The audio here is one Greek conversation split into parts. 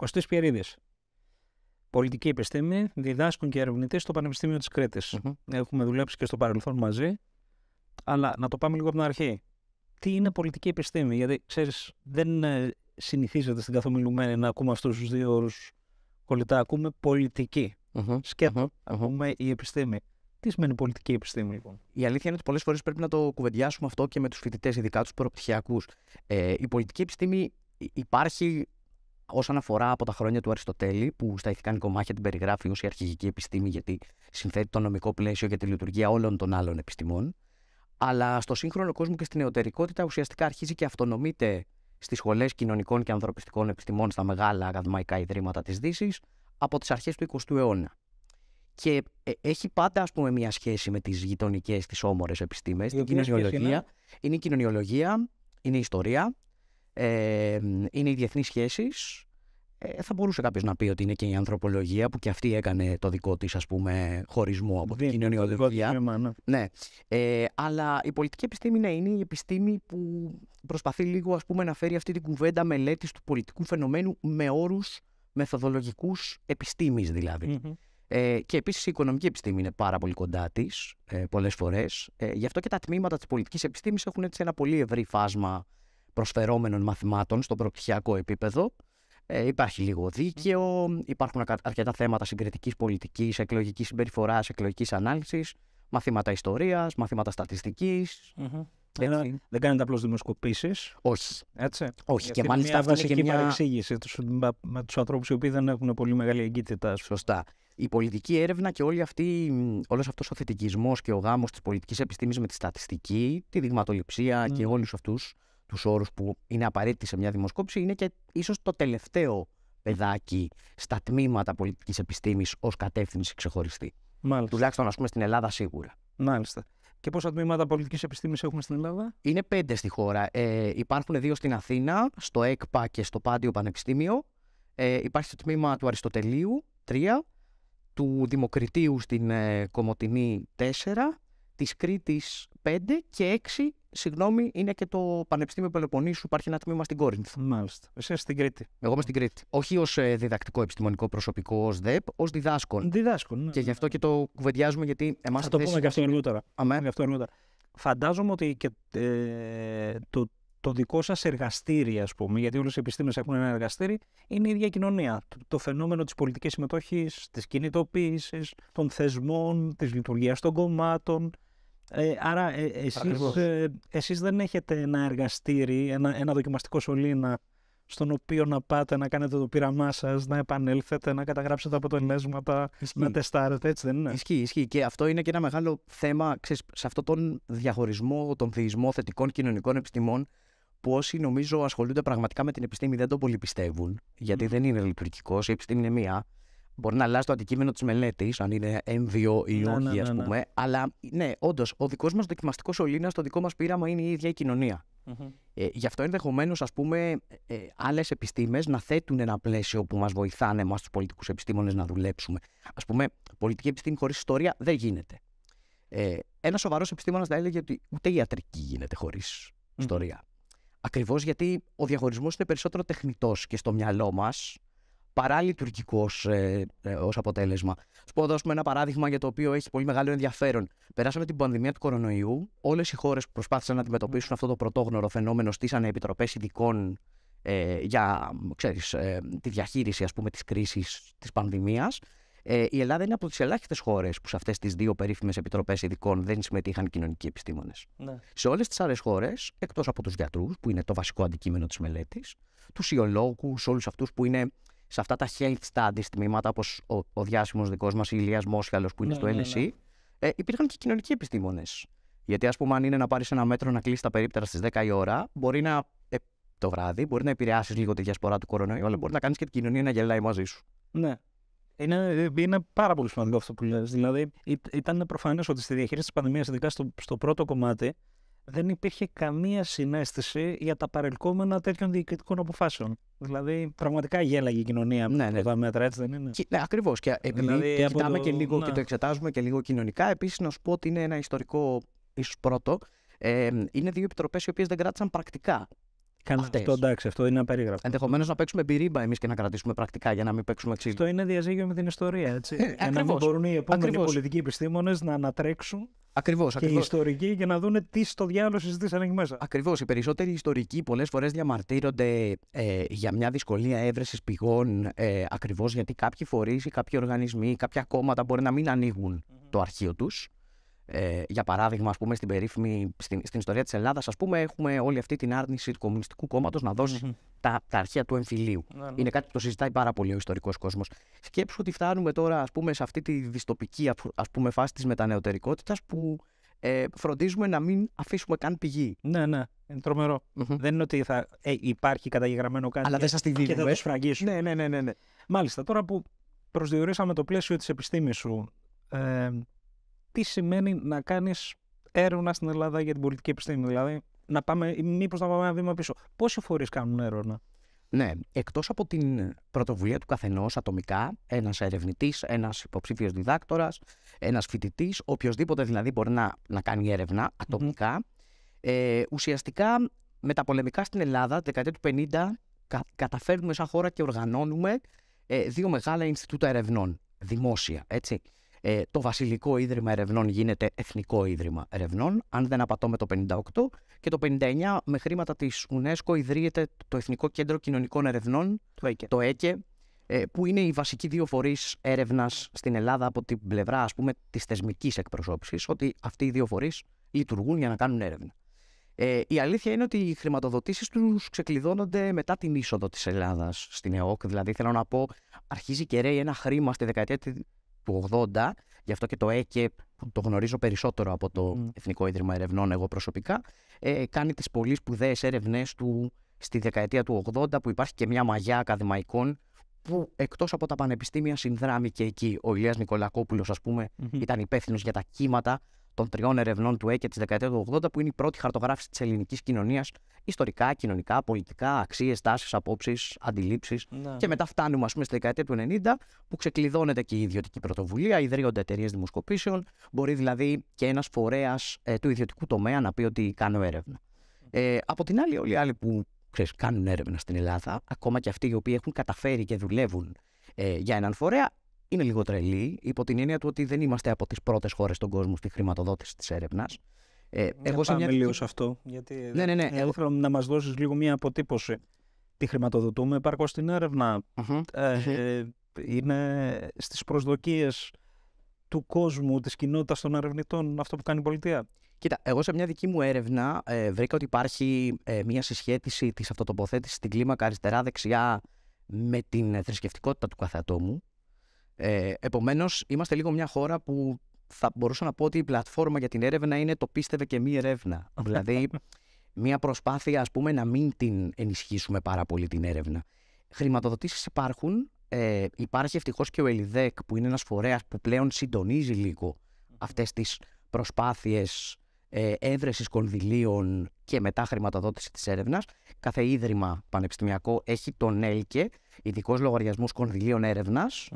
Κωστής Πιερίδης. Πολιτική επιστήμη, διδάσκουν και ερευνητές στο Πανεπιστήμιο της Κρήτης. Mm-hmm. Έχουμε δουλέψει και στο παρελθόν μαζί. Αλλά να το πάμε λίγο από την αρχή. Τι είναι πολιτική επιστήμη, Γιατί ξέρεις, δεν ε, συνηθίζεται στην καθομιλουμένη να ακούμε αυτούς τους δύο όρους κολλητά. Ακούμε πολιτική. Mm-hmm. Ακούμε η επιστήμη. Τι σημαίνει πολιτική επιστήμη, λοιπόν. Η αλήθεια είναι ότι πολλές φορές πρέπει να το κουβεντιάσουμε αυτό και με τους φοιτητές, ειδικά τους προπτυχιακούς. Ε, η πολιτική επιστήμη υπάρχει όσον αφορά από τα χρόνια του Αριστοτέλη, που στα ηθικά κομμάτια την περιγράφει ως η αρχηγική επιστήμη, γιατί συνθέτει το νομικό πλαίσιο για τη λειτουργία όλων των άλλων επιστημών. Αλλά στο σύγχρονο κόσμο και στην νεωτερικότητα ουσιαστικά αρχίζει και αυτονομείται στις σχολές κοινωνικών και ανθρωπιστικών επιστημών στα μεγάλα ακαδημαϊκά ιδρύματα της Δύσης από τις αρχές του 20ου αιώνα. Και ε, έχει πάντα, ας πούμε, μια σχέση με τις γειτονικές, τις όμορες επιστήμες. Η κοινωνιολογία. Είναι η κοινωνιολογία, είναι η ιστορία, ε, είναι οι διεθνείς σχέσεις. θα μπορούσε κάποιος να πει ότι είναι και η ανθρωπολογία που και αυτή έκανε το δικό της χωρισμό από την κοινωνιολογία. Ναι. ναι. Ε, αλλά η πολιτική επιστήμη ναι, είναι η επιστήμη που προσπαθεί λίγο ας πούμε να φέρει αυτή την κουβέντα μελέτης του πολιτικού φαινομένου με όρους μεθοδολογικούς επιστήμης δηλαδή. Ε, και επίσης η οικονομική επιστήμη είναι πάρα πολύ κοντά της ε, πολλές φορές. Ε, γι' αυτό και τα τμήματα της πολιτικής επιστήμης έχουν έτσι ένα πολύ ευρύ φάσμα προσφερόμενων μαθημάτων στο προπτυχιακό επίπεδο. Ε, υπάρχει λίγο δίκαιο, υπάρχουν αρκετά θέματα συγκριτικής πολιτικής, εκλογικής συμπεριφοράς, εκλογικής ανάλυσης, μαθήματα ιστορίας, στατιστική. στατιστικής. Mm-hmm. Δεν, κάνετε απλώς δημοσκοπήσεις. Όχι. Έτσι. Όχι. Γιατί και μάλιστα μια βασική και μια... παρεξήγηση με τους ανθρώπους οι οποίοι δεν έχουν πολύ μεγάλη εγκύτητα. Σωστά. Η πολιτική έρευνα και όλος αυτός ο θετικισμός και ο γάμος της πολιτικής επιστήμης με τη στατιστική, τη δειγματοληψία και όλους αυτούς τους όρους που είναι απαραίτητοι σε μια δημοσκόπηση, είναι και ίσως το τελευταίο παιδάκι στα τμήματα πολιτικής επιστήμης ως κατεύθυνση ξεχωριστή. Μάλιστα. Τουλάχιστον, ας πούμε, στην Ελλάδα σίγουρα. Μάλιστα. Και πόσα τμήματα πολιτικής επιστήμης έχουμε στην Ελλάδα, Είναι πέντε στη χώρα. Ε, υπάρχουν δύο στην Αθήνα, στο ΕΚΠΑ και στο Πάντιο Πανεπιστήμιο. Ε, υπάρχει το τμήμα του Αριστοτελείου, τρία. Του Δημοκριτίου στην ε, Κομοτινή, τέσσερα. Της Κρήτης, πέντε. Και έξι συγγνώμη, είναι και το Πανεπιστήμιο Πελοποννήσου. Υπάρχει ένα τμήμα στην Κόρινθ. Μάλιστα. Εσύ στην Κρήτη. Εγώ είμαι στην Κρήτη. Όχι ως ε, διδακτικό επιστημονικό προσωπικό, ως ΔΕΠ, ως διδάσκον. Διδάσκον. Ναι. Και γι' αυτό και το κουβεντιάζουμε, γιατί εμάς. Θα το πούμε και αυτό αργότερα. Γι' αυτό αργότερα. Φαντάζομαι ότι και ε, το, το δικό σας εργαστήρι, ας πούμε, γιατί όλε οι επιστήμε έχουν ένα εργαστήρι, είναι η ίδια κοινωνία. Το, το φαινόμενο της πολιτικής συμμετοχής, της κινητοποίησης, των θεσμών, της λειτουργίας των κομμάτων, ε, άρα ε, εσείς, ε, εσείς, δεν έχετε ένα εργαστήρι, ένα, ένα δοκιμαστικό σωλήνα στον οποίο να πάτε να κάνετε το πείραμά σας, να επανέλθετε, να καταγράψετε αποτελέσματα, να τεστάρετε, έτσι δεν είναι. Ισχύει, ισχύει. Και αυτό είναι και ένα μεγάλο θέμα ξέρεις, σε αυτόν τον διαχωρισμό, τον θεϊσμό θετικών κοινωνικών επιστημών, που όσοι νομίζω ασχολούνται πραγματικά με την επιστήμη δεν το πολύ πιστεύουν, γιατί δεν είναι λειτουργικός. Η επιστήμη είναι μία. Μπορεί να αλλάζει το αντικείμενο της μελέτης, αν είναι έμβιο ή ναι, ναι, όχι, ναι, ας ναι. πούμε. Αλλά ναι, όντως, ο δικός μας δοκιμαστικός σωλήνα, το δικό μας πείραμα είναι η ίδια η κοινωνια Ε, γι' αυτό ενδεχομένως, ας πούμε, ε, άλλες επιστήμες να θέτουν ένα πλαίσιο που μας βοηθάνε εμάς τους πολιτικούς επιστήμονες να δουλέψουμε. Ας πούμε, πολιτική επιστήμη χωρίς ιστορία δεν γίνεται. Ε, ένας σοβαρός επιστήμονας θα έλεγε ότι ούτε ιατρική γίνεται χωρίς ιστορία. Ακριβώς γιατί ο διαχωρισμός είναι περισσότερο τεχνητός και στο μυαλό μας παρά ε, ε, ως αποτέλεσμα. Σου πω δώσουμε ένα παράδειγμα για το οποίο έχει πολύ μεγάλο ενδιαφέρον. Περάσαμε την πανδημία του κορονοϊού. Όλες οι χώρες που προσπάθησαν να αντιμετωπίσουν αυτό το πρωτόγνωρο φαινόμενο στήσανε επιτροπές ειδικών ε, για ξέρεις, ε, τη διαχείριση ας πούμε, της κρίσης της πανδημίας. Ε, η Ελλάδα είναι από τις ελάχιστες χώρες που σε αυτές τις δύο περίφημες επιτροπές ειδικών δεν συμμετείχαν κοινωνικοί επιστήμονες. Ναι. Σε όλες τις άλλες χώρες, εκτός από τους γιατρούς που είναι το βασικό αντικείμενο της μελέτης, τους ιολόγους, όλους αυτούς που είναι σε αυτά τα health studies τμήματα, όπως ο, ο διάσημος δικός μας Ηλίας Μόσχαλος που είναι ναι, στο ναι, LSE, ναι. Ε, υπήρχαν και κοινωνικοί επιστήμονες. Γιατί, ας πούμε, αν είναι να πάρεις ένα μέτρο να κλείσεις τα περίπτερα στις 10 η ώρα, μπορεί να. Ε, το βράδυ, μπορεί να επηρεάσεις λίγο τη διασπορά του κορονοϊού, αλλά μπορεί να κάνεις και την κοινωνία να γελάει μαζί σου. Ναι. Είναι, είναι πάρα πολύ σημαντικό αυτό που λες. Δηλαδή, ήταν προφανές ότι στη διαχείριση της πανδημίας, ειδικά στο, στο πρώτο κομμάτι, δεν υπήρχε καμία συνέστηση για τα παρελκόμενα τέτοιων διοικητικών αποφάσεων. Δηλαδή, πραγματικά γέλαγε η κοινωνία ναι, ναι. τα μέτρα, έτσι δεν είναι. Ναι, ακριβώς. Και ε, επειδή δηλαδή, κοιτάμε το... και λίγο ναι. και το εξετάζουμε και λίγο κοινωνικά, επίσης να σου πω ότι είναι ένα ιστορικό, ίσως πρώτο. Ε, είναι δύο επιτροπές οι οποίες δεν κράτησαν πρακτικά. Αυτό εντάξει, αυτό είναι απερίγραφο. Ενδεχομένως να παίξουμε μπυρίμπα εμείς και να κρατήσουμε πρακτικά για να μην παίξουμε ξύλο. Αυτό είναι διαζύγιο με την ιστορία, έτσι. Ε, για να μην μπορούν οι επόμενοι ακριβώς. πολιτικοί επιστήμονες να ανατρέξουν. Ακριβώς. Και ακριβώς. οι ιστορικοί για να δουν τι στο διάλογο συζητήσαν εκεί μέσα. Ακριβώς. Οι περισσότεροι ιστορικοί πολλές φορές διαμαρτύρονται ε, για μια δυσκολία έβρεσης πηγών. Ε, Ακριβώς γιατί κάποιοι φορείς ή κάποιοι οργανισμοί, κάποια κόμματα μπορεί να μην ανοιγουν το αρχείο τους. Ε, για παράδειγμα, ας πούμε, στην περίφημη, στην, στην ιστορία της Ελλάδας, ας πούμε, έχουμε όλη αυτή την άρνηση του Κομμουνιστικού Κόμματος να δωσει τα, τα αρχεία του εμφυλιου Είναι κάτι που το συζητάει πάρα πολύ ο ιστορικός κόσμος. Σκέψου ότι φτάνουμε τώρα, ας πούμε, σε αυτή τη δυστοπική ας πούμε, φάση της μετανεωτερικότητας που ε, φροντίζουμε να μην αφήσουμε καν πηγή. Ναι, ναι. Είναι τρομερο Δεν είναι ότι θα υπάρχει καταγεγραμμένο κάτι. Αλλά δεν σας τη δίνουμε. Και θα Ναι, ναι, ναι, ναι, Μάλιστα, τώρα που προσδιορίσαμε το πλαίσιο της επιστήμης σου. Ε, τι σημαίνει να κάνεις έρευνα στην Ελλάδα για την πολιτική επιστήμη. Δηλαδή, να πάμε, μήπως να πάμε ένα βήμα πίσω. Πόσοι φορείς κάνουν έρευνα. Ναι, εκτός από την πρωτοβουλία του Καθενός, ατομικά, ένας ερευνητής, ένας υποψήφιος διδάκτορας, ένας φοιτητής, οποιοδήποτε δηλαδή μπορεί να, κάνει έρευνα ε, ουσιαστικά με τα πολεμικά στην Ελλάδα, δεκαετία του 50, καταφέρνουμε σαν χώρα και οργανώνουμε ε, δύο μεγάλα Ινστιτούτα Ερευνών, δημόσια, έτσι ε, το Βασιλικό Ίδρυμα Ερευνών γίνεται Εθνικό Ίδρυμα Ερευνών, αν δεν απατώ με το 58, και το 59 με χρήματα της UNESCO ιδρύεται το Εθνικό Κέντρο Κοινωνικών Ερευνών, το ΕΚΕ, ε, που είναι οι βασικοί δύο φορείς έρευνας στην Ελλάδα από την πλευρά ας πούμε, της θεσμικής εκπροσώπησης, ότι αυτοί οι δύο φορείς λειτουργούν για να κάνουν έρευνα. Ε, η αλήθεια είναι ότι οι χρηματοδοτήσεις τους ξεκλειδώνονται μετά την είσοδο της Ελλάδας στην ΕΟΚ. Δηλαδή, θέλω να πω, αρχίζει και ρέει ένα χρήμα στη δεκαετία του 80, γι' αυτό και το ΕΚΕΠ που το γνωρίζω περισσότερο από το Εθνικό Ίδρυμα Ερευνών εγώ προσωπικά, ε, κάνει τις πολύ σπουδαίες έρευνές του στη δεκαετία του 80 που υπάρχει και μια μαγιά ακαδημαϊκών που εκτός από τα πανεπιστήμια συνδράμει και εκεί. Ο Ηλίας Νικολακόπουλος ας πουμε ήταν υπεύθυνος για τα κύματα των τριών ερευνών του ΕΚΕ της δεκαετίας του 80, που είναι η πρώτη χαρτογράφηση της ελληνικής κοινωνίας, ιστορικά, κοινωνικά, πολιτικά, αξίες, τάσεις, απόψεις, αντιλήψεις. Ναι. Και μετά φτάνουμε, ας πούμε, στη δεκαετία του 90, που ξεκλειδώνεται και η ιδιωτική πρωτοβουλία, ιδρύονται εταιρείες δημοσκοπήσεων. Μπορεί δηλαδή και ένας φορέας ε, του ιδιωτικού τομέα να πει ότι κάνω έρευνα. Ε, από την άλλη, όλοι οι άλλοι που ξέρεις, κάνουν έρευνα στην Ελλάδα, ακόμα και αυτοί οι οποίοι έχουν καταφέρει και δουλεύουν ε, για έναν φορέα, είναι λίγο τρελή, υπό την έννοια του ότι δεν είμαστε από τις πρώτες χώρες στον κόσμο στη χρηματοδότηση της έρευνας. Ε, ε, εγώ σε σε αυτό. Γιατί ναι, ναι, ναι. Ε, εγώ... Θέλω να μας δώσεις λίγο μια αποτύπωση. Τι χρηματοδοτούμε επαρκώς στην ερευνα ε, ε, είναι στις προσδοκίες του κόσμου, της κοινότητας των ερευνητών, αυτό που κάνει η πολιτεία. Κοίτα, εγώ σε μια δική μου έρευνα βρήκα ότι υπάρχει μια συσχέτιση της αυτοτοποθέτησης στην κλίμακα αριστερά-δεξιά με την θρησκευτικότητα του κάθε ατόμου. Ε, Επομένως, είμαστε λίγο μια χώρα που θα μπορούσα να πω ότι η πλατφόρμα για την έρευνα είναι το πίστευε και μη ερεύνα. δηλαδή, μια προσπάθεια, ας πούμε, να μην την ενισχύσουμε πάρα πολύ την έρευνα. Χρηματοδοτήσεις υπάρχουν. Ε, υπάρχει ευτυχώς και ο Ελιδέκ, που είναι ένας φορέας που πλέον συντονίζει λίγο αυτές τις προσπάθειες ε, έβρεσης κονδυλίων και μετά χρηματοδότηση της έρευνας. Κάθε ίδρυμα πανεπιστημιακό έχει τον ΕΛΚΕ, ειδικός λογαριασμός κονδυλίων έρευνας,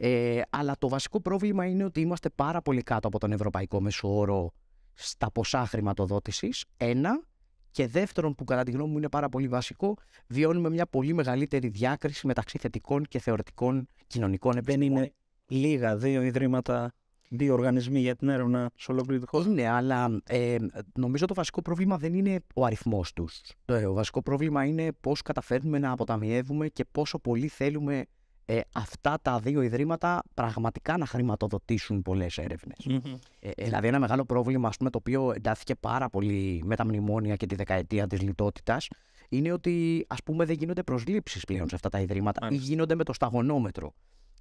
ε, αλλά το βασικό πρόβλημα είναι ότι είμαστε πάρα πολύ κάτω από τον ευρωπαϊκό μέσο όρο στα ποσά χρηματοδότησης. Ένα. Και δεύτερον, που κατά τη γνώμη μου είναι πάρα πολύ βασικό, βιώνουμε μια πολύ μεγαλύτερη διάκριση μεταξύ θετικών και θεωρητικών κοινωνικών επιστήμων. Δεν είναι λίγα, δύο ιδρύματα, δύο οργανισμοί για την έρευνα σε ολόκληρη τη χώρα. Ναι, αλλά ε, νομίζω το βασικό πρόβλημα δεν είναι ο αριθμός τους. Το βασικό πρόβλημα είναι πώς καταφέρνουμε να αποταμιεύουμε και πόσο πολύ θέλουμε ε, αυτά τα δύο ιδρύματα πραγματικά να χρηματοδοτήσουν πολλές ε, ε, δηλαδή, ένα μεγάλο πρόβλημα, ας πούμε, το οποίο εντάθηκε πάρα πολύ με τα μνημόνια και τη δεκαετία της λιτότητας, είναι ότι ας πούμε, δεν γίνονται προσλήψεις πλέον σε αυτά τα ιδρυματα ή γίνονται με το σταγονόμετρο.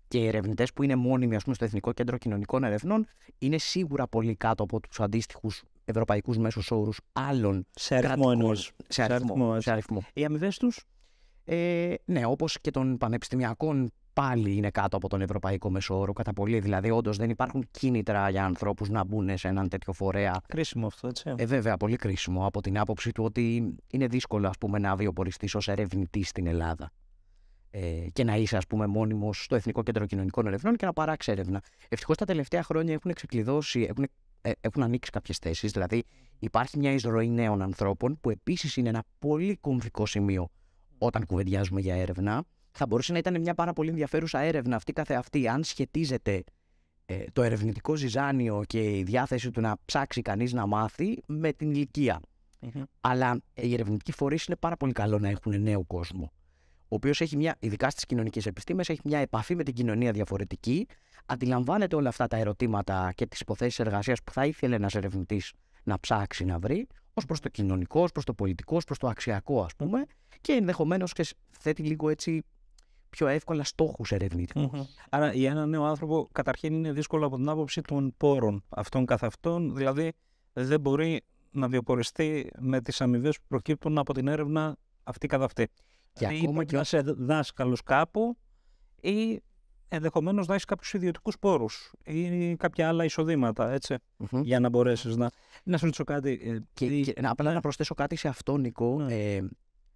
Και οι ερευνητές που είναι μόνιμοι, ας πούμε, στο Εθνικό Κέντρο Κοινωνικών Ερευνών είναι σίγουρα πολύ κάτω από τους αντίστοιχους ευρωπαϊκούς μέσους όρους άλλων. Σε αριθμό Σε αριθμό. Οι αμοιβές τους ε, ναι, όπως και των πανεπιστημιακών πάλι είναι κάτω από τον ευρωπαϊκό μεσόωρο κατά πολύ. Δηλαδή, όντως δεν υπάρχουν κίνητρα για ανθρώπους να μπουν σε έναν τέτοιο φορέα. Κρίσιμο αυτό, έτσι. Ε, βέβαια, πολύ κρίσιμο από την άποψη του ότι είναι δύσκολο ας πούμε, να βιοποριστεί ως ερευνητής στην Ελλάδα. Ε, και να είσαι, ας πούμε, μόνιμος στο Εθνικό Κέντρο Κοινωνικών Ερευνών και να παράξεις έρευνα. Ευτυχώς τα τελευταία χρόνια έχουν ξεκλειδώσει, έχουν, ε, έχουν ανοίξει κάποιες θέσεις. Δηλαδή, υπάρχει μια εισρωή νέων ανθρώπων που επίσης είναι ένα πολύ κομβικό σημείο όταν κουβεντιάζουμε για έρευνα, θα μπορούσε να ήταν μια πάρα πολύ ενδιαφέρουσα έρευνα αυτή καθεαυτή, αν σχετίζεται ε, το ερευνητικό ζυζάνιο και η διάθεση του να ψάξει κανείς να μάθει με την ηλικια Αλλά οι ερευνητικοί φορείς είναι πάρα πολύ καλό να έχουν νέο κόσμο, ο οποίος έχει μια, ειδικά στις κοινωνικές επιστήμες, έχει μια επαφή με την κοινωνία διαφορετική, αντιλαμβάνεται όλα αυτά τα ερωτήματα και τις υποθέσεις εργασίας που θα ήθελε ένας ερευνητής να ψάξει να βρει, ως προς το κοινωνικό, ως προς το πολιτικό, ως προς το αξιακό, ας πούμε, και ενδεχομένως θέτει λίγο έτσι πιο εύκολα στόχους Άρα, για έναν νέο άνθρωπο, καταρχήν είναι δύσκολο από την άποψη των πόρων αυτών καθ' αυτών, δηλαδή δεν μπορεί να διοποριστεί με τις αμοιβές που προκύπτουν από την έρευνα αυτή καθ' αυτή. Και ακόμα και. ο δάσκαλος κάπου ή ενδεχομένως να έχεις κάποιους ιδιωτικούς πόρους ή κάποια άλλα εισοδήματα, για να μπορέσεις να. Να σου ρωτήσω κάτι. Ε, και, απλά να προσθέσω κάτι σε αυτό, Νικό. Ναι. Ε,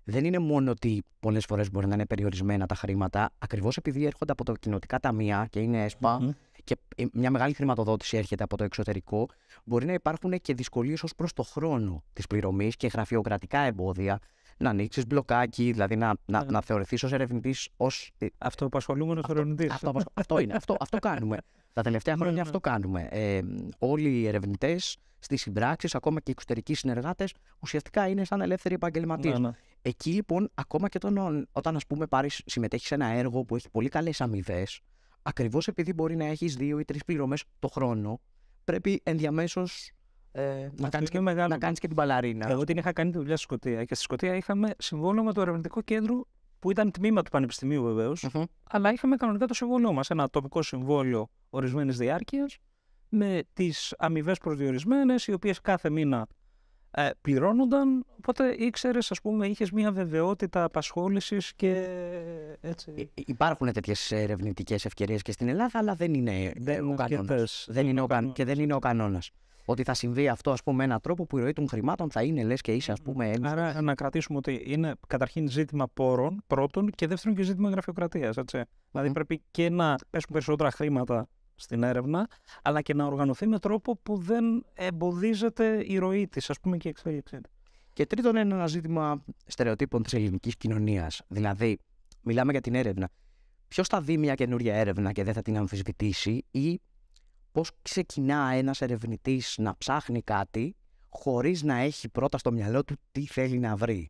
δεν είναι μόνο ότι πολλές φορές μπορεί να είναι περιορισμένα τα χρήματα, ακριβώς επειδή έρχονται από τα κοινοτικά ταμεία και είναι ΕΣΠΑ και ε, μια μεγάλη χρηματοδότηση έρχεται από το εξωτερικό, μπορεί να υπάρχουν και δυσκολίες ως προς το χρόνο της πληρωμής και γραφειοκρατικά εμπόδια να ανοίξεις μπλοκάκι, δηλαδή να, να, ναι. να θεωρηθείς ως ερευνητής. Ως... Ε, Αυτοπασχολούμενο ερευνητής. Αυτό, αυτό, αυτό είναι. Αυτό, αυτό κάνουμε. Τα τελευταία χρόνια ναι, αυτό ναι. κάνουμε. Ε, όλοι οι ερευνητές στις συμπράξεις, ακόμα και οι εξωτερικοί συνεργάτες, ουσιαστικά είναι σαν ελεύθεροι επαγγελματίες. Εκεί λοιπόν, ακόμα και τον, όταν ας πούμε, πάρεις, συμμετέχεις σε ένα έργο που έχει πολύ καλές αμοιβές, ακριβώς επειδή μπορεί να έχεις δύο ή τρεις πληρωμές το χρόνο, πρέπει ενδιαμέσως ε, να κάνει και, μεγάλο... να κάνεις και την παλαρίνα. Εγώ την είχα κάνει τη δουλειά στη Σκωτία και στη Σκωτία είχαμε συμβόλαιο με το ερευνητικό κέντρο που ήταν τμήμα του Πανεπιστημίου αλλά είχαμε κανονικά το συμβόλαιό μας. Ένα τοπικό συμβόλαιο ορισμένης διάρκειας με τις αμοιβές προσδιορισμένες, οι οποίες κάθε μήνα ε, πληρώνονταν. Οπότε ήξερες, ας πούμε, είχες μια βεβαιότητα απασχόλησης και ε, έτσι. Υ- ε, ε, υπάρχουν τέτοιες ερευνητικές ευκαιρίες και στην Ελλάδα, αλλά δεν είναι δεν ναι, Δεν είναι ο κανόνα. Ότι θα συμβεί αυτό, ας πούμε, με έναν τρόπο που η ροή των χρημάτων θα είναι λες και είσαι, ας πούμε. Άρα, να κρατήσουμε ότι είναι καταρχήν ζήτημα πόρων, πρώτον, και δεύτερον και ζήτημα γραφειοκρατίας. Mm. Δηλαδή, πρέπει και να πέσουν περισσότερα χρήματα στην έρευνα, αλλά και να οργανωθεί με τρόπο που δεν εμποδίζεται η ροή της, ας πούμε, και η εξέλιξή της. Και τρίτον, είναι ένα ζήτημα στερεοτύπων της ελληνικής κοινωνίας. Δηλαδή, μιλάμε για την έρευνα. Ποιος θα δει μια καινούργια έρευνα και δεν θα την αμφισβητήσει ή πώς ξεκινά ένας ερευνητής να ψάχνει κάτι χωρίς να έχει πρώτα στο μυαλό του τι θέλει να βρει.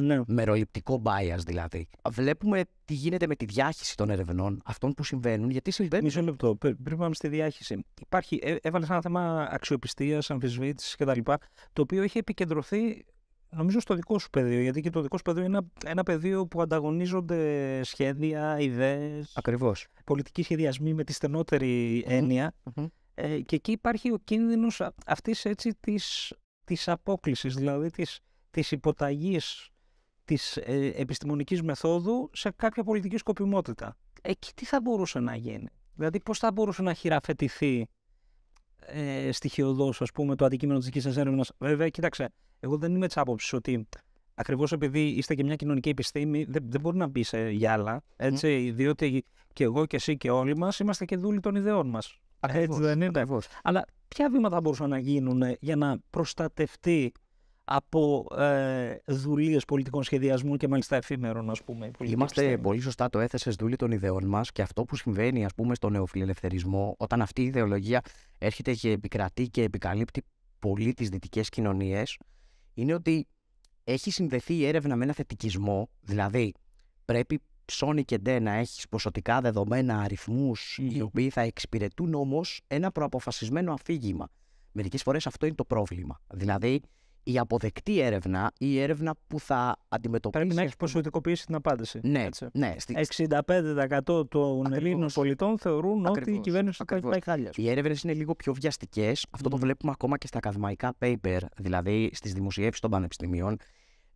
Ναι. Μεροληπτικό bias δηλαδή. Βλέπουμε τι γίνεται με τη διάχυση των ερευνών, αυτών που συμβαίνουν, γιατί συμβαίνουν. Μισό λεπτό, πριν πάμε στη διάχυση. Υπάρχει, ε, έβαλες ένα θέμα αξιοπιστίας, αμφισβήτησης κτλ. Το οποίο έχει επικεντρωθεί Νομίζω στο δικό σου πεδίο, γιατί και το δικό σου πεδίο είναι ένα πεδίο που ανταγωνίζονται σχέδια, ιδέες. Ακριβώς. Πολιτικοί σχεδιασμοί με τη στενότερη ε, και εκεί υπάρχει ο κίνδυνος αυτή της της απόκλησης, δηλαδή της της υποταγής της ε, επιστημονικής μεθόδου σε κάποια πολιτική σκοπιμότητα. Εκεί τι θα μπορούσε να γίνει, δηλαδή πώς θα μπορούσε να χειραφετηθεί ε, στοιχειοδός, ας πούμε, το αντικείμενο της δικής σας Βέβαια, κοίταξε, εγώ δεν είμαι της άποψης ότι ακριβώς επειδή είστε και μια κοινωνική επιστήμη, δεν, μπορεί να μπει σε γυάλα. Έτσι, Διότι και εγώ και εσύ και όλοι μας είμαστε και δούλοι των ιδεών μας. Έτσι δεν είναι. Ακριβώς. Αλλά ποια βήματα μπορούσαν να γίνουν για να προστατευτεί από ε, δουλειές πολιτικών σχεδιασμού και μάλιστα εφήμερων, ας πούμε. Είμαστε πολύ σωστά το έθεσες δούλη των ιδεών μας και αυτό που συμβαίνει, ας πούμε, στον νεοφιλελευθερισμό, όταν αυτή η ιδεολογία έρχεται και επικρατεί και επικαλύπτει πολύ τις δυτικές κοινωνίες, είναι ότι έχει συνδεθεί η έρευνα με ένα θετικισμό, δηλαδή πρέπει ψώνει και ντε να έχεις ποσοτικά δεδομένα, αριθμούς, οι οποίοι θα εξυπηρετούν όμως ένα προαποφασισμένο αφήγημα. Μερικές φορές αυτό είναι το πρόβλημα. Δηλαδή, η αποδεκτή έρευνα ή η έρευνα που θα αντιμετωπίσει. Πρέπει να έχει ποσοτικοποιήσει την απάντηση. Ναι, έτσι. ναι. 65% των Ελλήνων πολιτών θεωρούν ότι η κυβέρνηση Ακριβώς. θα πάει Οι έρευνες είναι λίγο πιο βιαστικές. Αυτό το βλέπουμε ακόμα και στα ακαδημαϊκά paper, δηλαδή στις δημοσιεύσεις των πανεπιστημίων.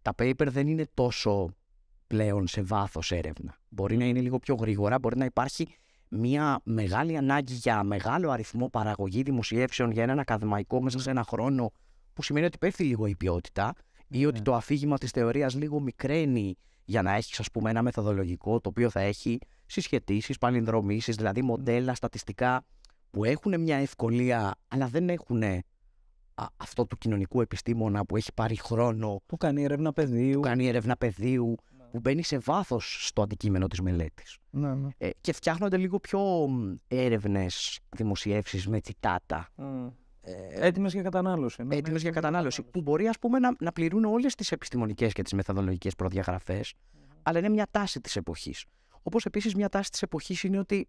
Τα paper δεν είναι τόσο πλέον σε βάθος έρευνα. Μπορεί να είναι λίγο πιο γρήγορα, μπορεί να υπάρχει μια μεγάλη ανάγκη για μεγάλο αριθμό παραγωγή δημοσιεύσεων για έναν ακαδημαϊκό μέσα σε ένα χρόνο που σημαίνει ότι πέφτει λίγο η ποιότητα ή ότι ναι. το αφήγημα της θεωρίας λίγο μικραίνει για να έχεις, ας πούμε, ένα μεθοδολογικό το οποίο θα έχει συσχετήσει, παλινδρομήσεις, δηλαδή ναι. μοντέλα, στατιστικά που έχουν μια ευκολία, αλλά δεν έχουν ε, αυτό του κοινωνικού επιστήμονα που έχει πάρει χρόνο. Που κάνει έρευνα πεδίου. Που κάνει έρευνα πεδίου, ναι. που μπαίνει σε βάθος στο αντικείμενο της μελέτης. Ναι, ναι. Ε, και φτιάχνονται λίγο πιο έρευνες δημοσιεύσεις με τσιτάτα. Ε, Έτοιμες για κατανάλωση. Ναι, Έτοιμες ναι, για ναι, κατανάλωση. Που μπορεί ας πούμε, να, να πληρούν όλες τις επιστημονικές και τις μεθοδολογικές αλλά είναι μια τάση της εποχής. Όπως επίσης μια τάση της εποχής είναι ότι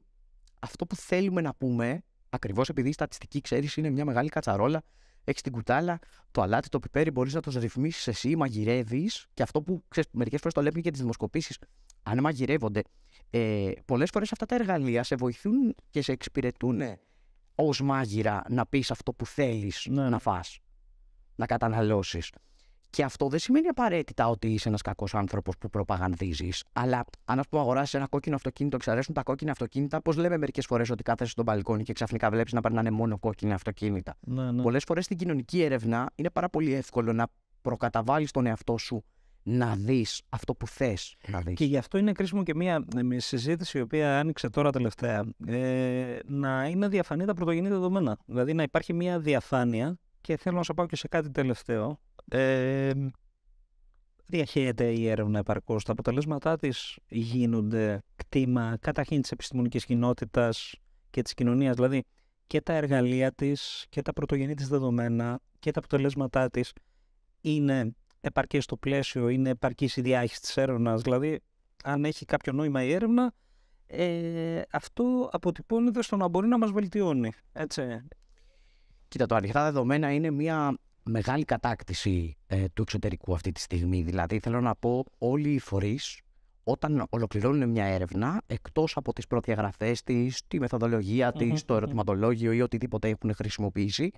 αυτό που θέλουμε να πούμε, ακριβώς επειδή η στατιστική, ξέρεις, είναι μια μεγάλη κατσαρόλα, έχεις την κουτάλα, το αλάτι, το πιπέρι, μπορείς να το ρυθμίσεις εσύ, μαγειρεύεις. Και αυτό που μερικές φορές το λέμε και τις δημοσκοπήσεις, αν μαγειρεύονται. Ε, Πολλές φορές αυτά τα εργαλεία σε βοηθούν και σε εξυπηρετούν ναι ως μάγειρα να πεις αυτό που θέλεις ναι, ναι. να φας, να καταναλώσεις. Και αυτό δεν σημαίνει απαραίτητα ότι είσαι ένας κακός άνθρωπος που προπαγανδίζεις. Αλλά αν, ας πούμε, αγοράσει ένα κόκκινο αυτοκίνητο, αρέσουν τα κόκκινα αυτοκίνητα, πώ λέμε μερικές φορές ότι κάθεσαι στον μπαλκόνι και ξαφνικά βλέπεις να περνάνε μόνο κόκκινα αυτοκίνητα. Ναι, ναι. Πολλές φορές στην κοινωνική έρευνα είναι πάρα πολύ εύκολο να προκαταβάλεις τον εαυτό σου να δεις αυτό που θες να δεις. Και γι' αυτό είναι κρίσιμο και μια ε, συζήτηση η οποία άνοιξε τώρα τελευταία. Ε, να είναι διαφανή τα πρωτογενή δεδομένα. Δηλαδή να υπάρχει μια διαφάνεια και θέλω να σας πάω και σε κάτι τελευταίο. Ε, διαχέεται η έρευνα επαρκώς. Τα αποτελέσματά της γίνονται κτήμα καταρχήν της επιστημονικής κοινότητας και της κοινωνίας, Δηλαδή και τα εργαλεία της και τα πρωτογενή της δεδομένα και τα αποτελέσματά της είναι επαρκές στο πλαίσιο, είναι επαρκής η διάχυση της έρευνας. Δηλαδή, αν έχει κάποιο νόημα η έρευνα, ε, αυτό αποτυπώνεται στο να μπορεί να μας βελτιώνει. Έτσι. Κοίτα, το ανοιχτά δεδομένα είναι μια μεγάλη κατάκτηση ε, του εξωτερικού αυτή τη στιγμή. Δηλαδή, θέλω να πω, όλοι οι φορείς όταν ολοκληρώνουν μια έρευνα, εκτός από τις προδιαγραφές της, τη μεθοδολογία της, το ερωτηματολόγιο ή οτιδήποτε έχουν χρησιμοποιήσει,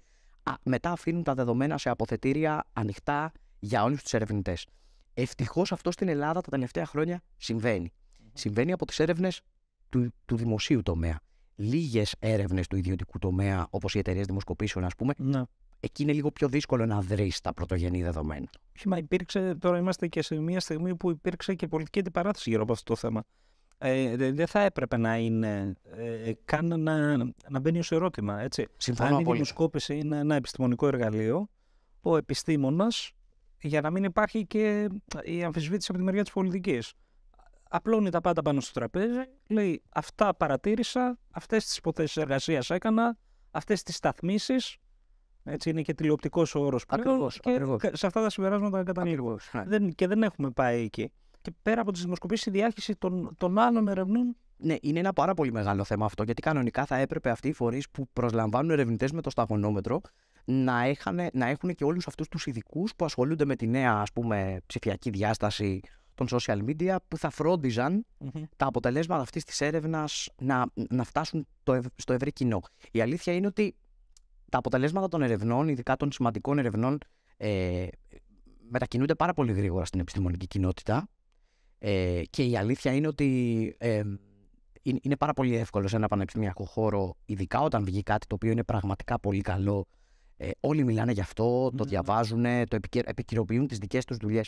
α, μετά αφήνουν τα δεδομένα σε αποθετήρια ανοιχτά για όλους τους ερευνητές. Ευτυχώς αυτό στην Ελλάδα τα τελευταία χρόνια συμβαίνει. Συμβαίνει από τις έρευνες του, του δημοσίου τομέα. Λίγες έρευνες του ιδιωτικού τομέα, όπως οι εταιρείες δημοσκοπήσεων, ας πούμε, ναι. εκεί είναι λίγο πιο δύσκολο να βρει τα πρωτογενή δεδομένα. Όχι, μα υπήρξε, τώρα είμαστε και σε μια στιγμή που υπήρξε και πολιτική αντιπαράθεση γύρω από αυτό το θέμα. Ε, δεν θα έπρεπε να είναι ε, καν να, να μπαίνει ως ερώτημα. Συμφωνώ Αν η δημοσκόπηση είναι ένα επιστημονικό εργαλείο, ο επιστήμονας για να μην υπάρχει και ε, η αμφισβήτηση από τη μεριά της πολιτικής. Απλώνει τα πάντα πάνω στο τραπέζι, λέει αυτά παρατήρησα, αυτές τις υποθέσεις εργασίας έκανα, αυτές τις σταθμίσεις, έτσι είναι και τηλεοπτικός ο όρος πλέον. Ακριβώς, και Σε αυτά τα συμπεράσματα καταλήγω. Ναι. Δεν, και δεν έχουμε πάει εκεί. Και πέρα από τις δημοσκοπήσεις, η διάχυση των, των άλλων ερευνών. Ναι, είναι ένα πάρα πολύ μεγάλο θέμα αυτό. Γιατί κανονικά θα έπρεπε αυτοί οι φορείς που προσλαμβάνουν ερευνητές με το σταγονόμετρο να, έχανε, να έχουν και όλους αυτούς τους ειδικούς που ασχολούνται με τη νέα ας πούμε, ψηφιακή διάσταση των social media που θα φροντιζαν τα αποτελέσματα αυτής της έρευνας να, να φτάσουν το, στο ευρύ κοινό. Η αλήθεια είναι ότι τα αποτελέσματα των ερευνών, ειδικά των σημαντικών ερευνών, ε, μετακινούνται πάρα πολύ γρήγορα στην επιστημονική κοινότητα ε, και η αλήθεια είναι ότι ε, είναι πάρα πολύ εύκολο σε ένα πανεπιστημιακό χώρο, ειδικά όταν βγει κάτι το οποίο είναι πραγματικά πολύ καλό, ε, όλοι μιλάνε γι' αυτό, το mm. διαβάζουν, το επικαι... επικυροποιούν τις δικές τους δουλειές.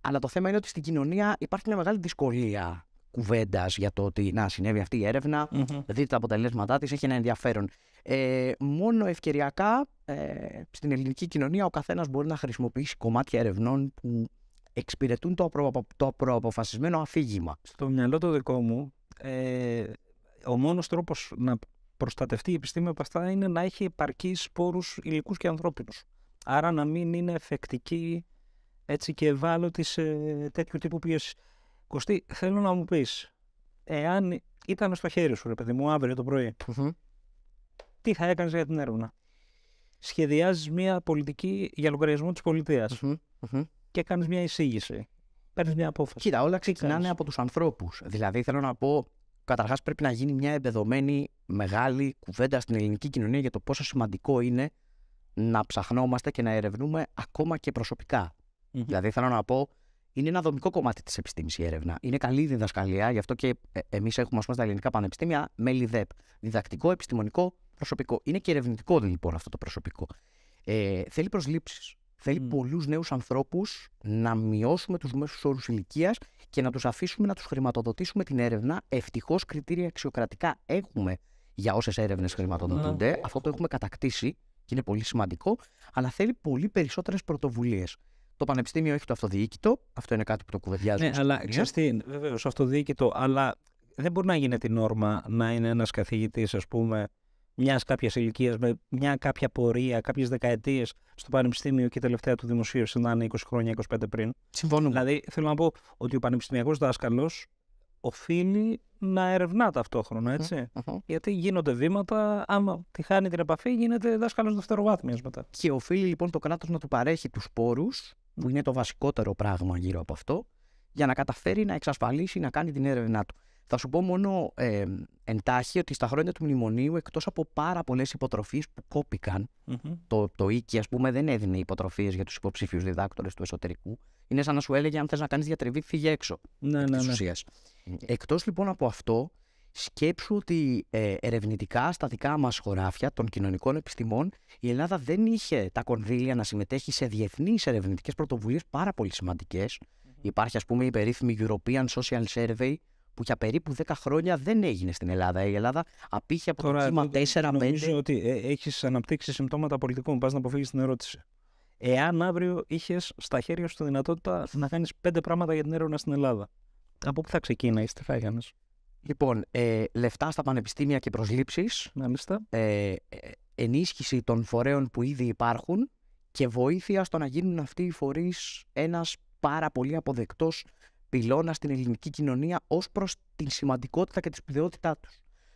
Αλλά το θέμα είναι ότι στην κοινωνία υπάρχει μια μεγάλη δυσκολία κουβέντας για το ότι να συνέβη αυτή η έρευνα, δείτε τα αποτελέσματά της, έχει ένα ενδιαφέρον. Ε, μόνο ευκαιριακά ε, στην ελληνική κοινωνία ο καθένας μπορεί να χρησιμοποιήσει κομμάτια ερευνών που εξυπηρετούν το, προ, το προαποφασισμένο αφήγημα. Στο μυαλό το δικό μου, ε, ο μόνος τρόπος να προστατευτεί η επιστήμη από αυτά είναι να έχει επαρκείς σπόρους υλικούς και ανθρώπινους. Άρα να μην είναι εφεκτική έτσι και ευάλωτη σε τέτοιου τύπου πίεση. Κωστή, θέλω να μου πεις, εάν ήταν στο χέρι σου, ρε παιδί μου, αύριο το πρωί, mm-hmm. τι θα έκανες για την έρευνα. Σχεδιάζεις μια πολιτική για λογαριασμό της πολιτείας hmm και κάνεις μια εισήγηση. Παίρνεις μια απόφαση. Κοίτα, όλα ξεκινάνε από τους ανθρώπους. Δηλαδή, θέλω να πω, καταρχάς πρέπει να γίνει μια εμπεδομένη μεγάλη κουβέντα στην ελληνική κοινωνία για το πόσο σημαντικό είναι να ψαχνόμαστε και να ερευνούμε ακόμα και προσωπικα Δηλαδή, θέλω να πω, είναι ένα δομικό κομμάτι της επιστήμης η έρευνα. Είναι καλή διδασκαλία, γι' αυτό και ε, εμείς έχουμε, ας στα ελληνικά πανεπιστήμια μέλη ΔΕΠ. Διδακτικό, επιστημονικό, προσωπικό. Είναι και ερευνητικό, λοιπόν, αυτό το προσωπικό. Ε, θέλει προσλήψεις. Θέλει mm. πολλούς νέους ανθρώπους να μειώσουμε τους μέσους όρους ηλικίας και να τους αφήσουμε να τους χρηματοδοτήσουμε την έρευνα. Ευτυχώς κριτήρια αξιοκρατικά έχουμε για όσες έρευνες χρηματοδοτούνται. Ναι. Αυτό το έχουμε κατακτήσει και είναι πολύ σημαντικό. Αλλά θέλει πολύ περισσότερες πρωτοβουλίες. Το Πανεπιστήμιο έχει το αυτοδιοίκητο. Αυτό είναι κάτι που το κουβεντιάζουμε. Ναι, αλλά ξέρει βεβαίως, αυτοδιοίκητο. Αλλά δεν μπορεί να γίνεται η όρμα να είναι ένας καθηγητής, ας πούμε, μιας κάποιας ηλικίας, με μια κάποια πορεία, κάποιες δεκαετίες στο πανεπιστήμιο και τελευταία του δημοσίευση να είναι 20 χρόνια, 25 πριν. Συμφωνούμε. Δηλαδή, θέλω να πω ότι ο πανεπιστημιακός δάσκαλος οφείλει να ερευνά ταυτόχρονα, έτσι. Mm-hmm. Γιατί γίνονται βήματα, άμα τη χάνει την επαφή, γίνεται δάσκαλος δευτεροβάθμιας μετά. Και οφείλει λοιπόν το κράτος να του παρέχει τους πόρους, που είναι το βασικότερο πράγμα γύρω από αυτό, για να καταφέρει να εξασφαλίσει να κάνει την έρευνά του. Θα σου πω μόνο ε, εντάχει ότι στα χρόνια του μνημονίου, εκτός από πάρα πολλές υποτροφίες που κόπηκαν, mm-hmm. το, το οίκη ας πούμε δεν έδινε υποτροφίες για τους υποψηφίους διδάκτορες του εσωτερικού, είναι σαν να σου έλεγε αν θες να κάνεις διατριβή φύγε έξω ναι, ναι, ναι. λοιπόν από αυτό, σκέψου ότι ε, ερευνητικά στα δικά μας χωράφια των κοινωνικών επιστημών η Ελλάδα δεν είχε τα κονδύλια να συμμετέχει σε διεθνει ερευνητικές πρωτοβουλίες, πρωτοβουλίες πάρα σημαντικέ. σημαντικές. Mm-hmm. Υπάρχει ας πούμε η περίφημη European Social Survey που για περίπου 10 χρόνια δεν έγινε στην Ελλάδα. Η Ελλάδα απήχε από Τώρα, το κύμα 4-5. Νομίζω ότι ε, έχεις αναπτύξει συμπτώματα πολιτικών. Πας να αποφύγεις την ερώτηση. Εάν αύριο είχες στα χέρια σου τη δυνατότητα να κάνεις πέντε πράγματα για την έρευνα στην Ελλάδα, από πού θα ξεκίνα, τι θα έκανες. Λοιπόν, ε, λεφτά στα πανεπιστήμια και προσλήψεις. Ε, ε, ενίσχυση των φορέων που ήδη υπάρχουν και βοήθεια στο να γίνουν αυτοί οι φορείς ένας πάρα πολύ αποδεκτός πυλώνα στην ελληνική κοινωνία ως προς τη σημαντικότητα και τη σπουδαιότητά τους.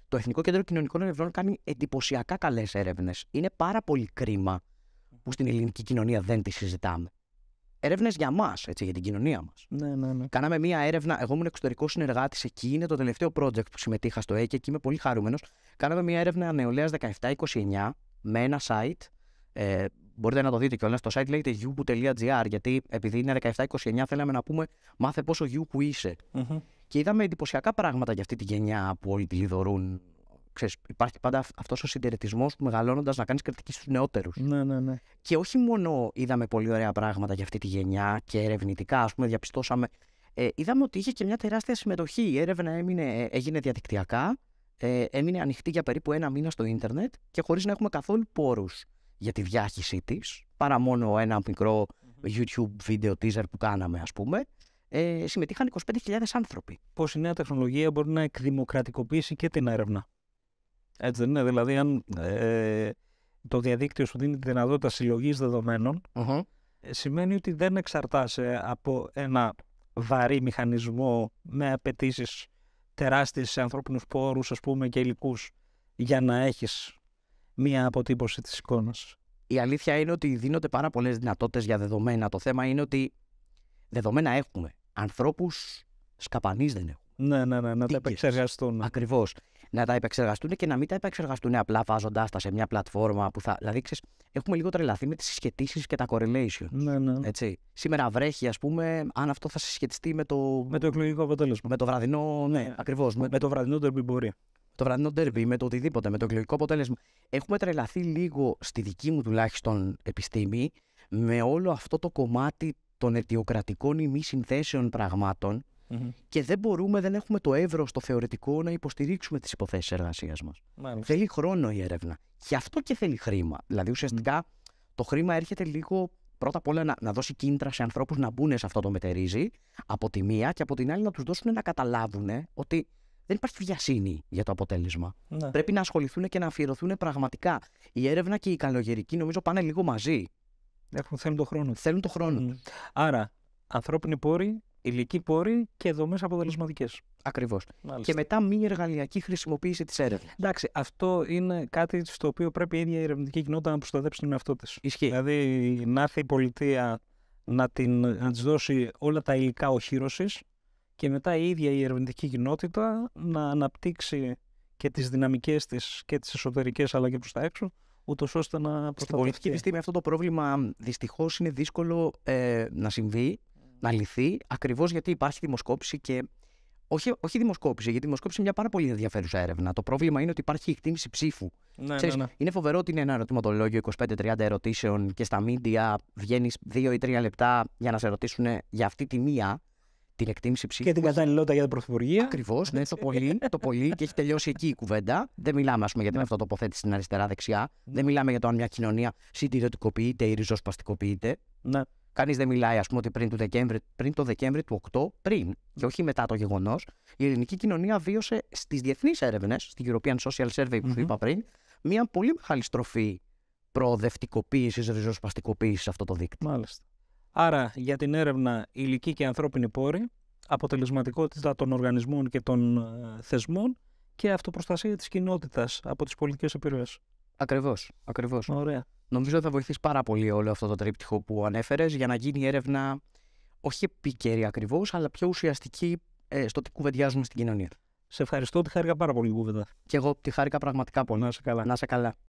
Το Εθνικό Κέντρο Κοινωνικών Ερευνών κάνει εντυπωσιακά καλές έρευνες. Είναι πάρα πολύ κρίμα που στην ελληνική κοινωνία δεν τη συζητάμε. Έρευνες για μας, για την κοινωνία μας. Ναι, ναι, ναι. Κάναμε μία έρευνα. Εγώ ήμουν εξωτερικός συνεργάτης εκεί. Είναι το τελευταίο project που συμμετείχα στο ΕΚΕ και είμαι πολύ χαρούμενος. Κάναμε μία έρευνα νεολαίας 17-29 με ένα site. Ε, μπορείτε να το δείτε όλα στο site λέγεται youku.gr, γιατί επειδή είναι 17-29, θέλαμε να πούμε μάθε πόσο που εισαι mm Και είδαμε εντυπωσιακά πράγματα για αυτή τη γενιά που όλοι πληθωρούν. Ξέρεις, υπάρχει πάντα αυτός ο συντηρητισμός που μεγαλώνοντας να κάνεις κριτική στους νεότερους. Ναι, ναι, ναι. Και όχι μόνο είδαμε πολύ ωραία πράγματα για αυτή τη γενιά και ερευνητικά, ας πούμε, διαπιστώσαμε. Ε, είδαμε ότι είχε και μια τεράστια συμμετοχή. Η έρευνα ε, έγινε διαδικτυακά, ε, έμεινε ανοιχτή για περίπου ένα μήνα στο ίντερνετ και χωρίς να έχουμε καθόλου πόρους για τη διάχυσή της, παρά μόνο ένα μικρό YouTube βίντεο teaser που κάναμε ας πούμε, ε, συμμετείχαν 25.000 άνθρωποι. Πώς η νέα τεχνολογία μπορεί να εκδημοκρατικοποιήσει και την έρευνα. Έτσι δεν είναι, δηλαδή αν ε, το διαδίκτυο σου δίνει τη δυνατοτητα συλλογη συλλογής ε, σημαίνει ότι δεν εξαρτάσαι από ένα βαρύ μηχανισμό με απαιτήσεις τεράστιες σε ανθρώπινους πόρους και υλικούς για να έχεις μία αποτύπωση της εικόνας. Η αλήθεια είναι ότι δίνονται πάρα πολλές δυνατότητες για δεδομένα. Το θέμα είναι ότι δεδομένα έχουμε. Ανθρώπους σκαπανείς δεν έχουν. Ναι, ναι, ναι, να τα επεξεργαστούν. Ακριβώς. Να τα επεξεργαστούν και να μην τα επεξεργαστούν απλά βάζοντάς τα σε μια πλατφόρμα που θα. Δηλαδή, ξέρεις, έχουμε λίγο τρελαθεί με τις συσχετήσει και τα correlation. Ναι, ναι. Έτσι. Σήμερα βρέχει, ας πούμε, αν αυτό θα συσχετιστεί με το. Με το εκλογικό αποτέλεσμα. Με το βραδινό. Ναι, ναι. ακριβώς. Με... το βραδινό το το βραδινό ντέρβι με το οτιδήποτε, με το εκλογικό αποτέλεσμα. Έχουμε τρελαθεί λίγο στη δική μου τουλάχιστον επιστήμη με όλο αυτό το κομμάτι των αιτιοκρατικών ή μη συνθέσεων και δεν μπορούμε, δεν έχουμε το εύρο στο θεωρητικό να υποστηρίξουμε τις υποθέσεις εργασίας μας. Θέλει χρόνο η έρευνα. Και αυτό και θέλει χρήμα. Δηλαδή ουσιαστικά το χρήμα έρχεται λίγο πρώτα απ' όλα να, να δώσει κίνητρα σε ανθρώπους να μπουν σε αυτό το μετερίζει από τη μία και από την άλλη να τους δώσουν να καταλάβουν ότι δεν υπάρχει βιασύνη για το αποτέλεσμα. Ναι. Πρέπει να ασχοληθούν και να αφιερωθούν πραγματικά. Η έρευνα και η καλογερική νομίζω πάνε λίγο μαζί. Έχουν, θέλουν τον χρόνο. Θέλουν τον χρόνο. Άρα, ανθρώπινοι πόροι, υλικοί πόροι και δομές αποτελεσματικές. Ακριβώς. Και μετά μη εργαλειακή χρησιμοποίηση της έρευνας. Εντάξει, αυτό είναι κάτι στο οποίο πρέπει η ίδια η ερευνητική κοινότητα να προστατέψει τον εαυτό της. Ισχύει. Δηλαδή, να έρθει η πολιτεία να, την, δώσει όλα τα υλικά οχύρωση και μετά η ίδια η ερευνητική κοινότητα να αναπτύξει και τις δυναμικές της και τις εσωτερικές αλλά και προς τα έξω ούτως ώστε να προστατευτεί. Στην πολιτική επιστήμη αυτό το πρόβλημα δυστυχώς είναι δύσκολο ε, να συμβεί, να λυθεί, ακριβώς γιατί υπάρχει δημοσκόπηση και. Όχι, όχι δημοσκόπηση, γιατί δημοσκόπηση είναι μια πάρα πολύ ενδιαφέρουσα έρευνα. Το πρόβλημα είναι ότι υπάρχει εκτίμηση ψήφου. Ναι, ναι, ναι, Είναι φοβερό ότι είναι ένα ερωτηματολόγιο 25-30 ερωτήσεων και στα μίντια βγαίνει 2 ή 3 λεπτά για να σε ρωτήσουν για αυτή τη μία την εκτίμηση ψήφου. Και την κατάλληλότητα για την Πρωθυπουργία. Ακριβώς, ναι, το πολύ, το πολύ. Και έχει τελειώσει εκεί η κουβέντα. Δεν μιλάμε, ας πούμε, για την αυτοτοποθέτηση στην αριστερά-δεξιά. Ναι. Δεν μιλάμε για το αν μια κοινωνία συντηρητικοποιείται ή ριζοσπαστικοποιείται. Ναι. Κανείς δεν μιλάει, ας πούμε, ότι πριν, πριν το Δεκέμβρη του 8, πριν και όχι μετά το γεγονός, η ελληνική κοινωνία βίωσε στις διεθνείς έρευνες, στην European Social Survey που mm είπα πριν, μια πολύ μεγάλη στροφή προοδευτικοποίησης, ριζοσπαστικοποίησης αυτό το δίκτυο. Μάλιστα. Άρα για την έρευνα ηλική και ανθρώπινη πόρη, αποτελεσματικότητα των οργανισμών και των ε, θεσμών και αυτοπροστασία της κοινότητας από τις πολιτικές επιρροές. Ακριβώς, ακριβώς. Ωραία. Νομίζω θα βοηθήσει πάρα πολύ όλο αυτό το τρίπτυχο που ανέφερες για να γίνει η έρευνα όχι επίκαιρη ακριβώς, αλλά πιο ουσιαστική ε, στο τι κουβεντιάζουμε στην κοινωνία. Σε ευχαριστώ, τη χάρηκα πάρα πολύ κουβέντα. Και εγώ τη χάρηκα πραγματικά πολύ. Να σε καλά. Να σε καλά.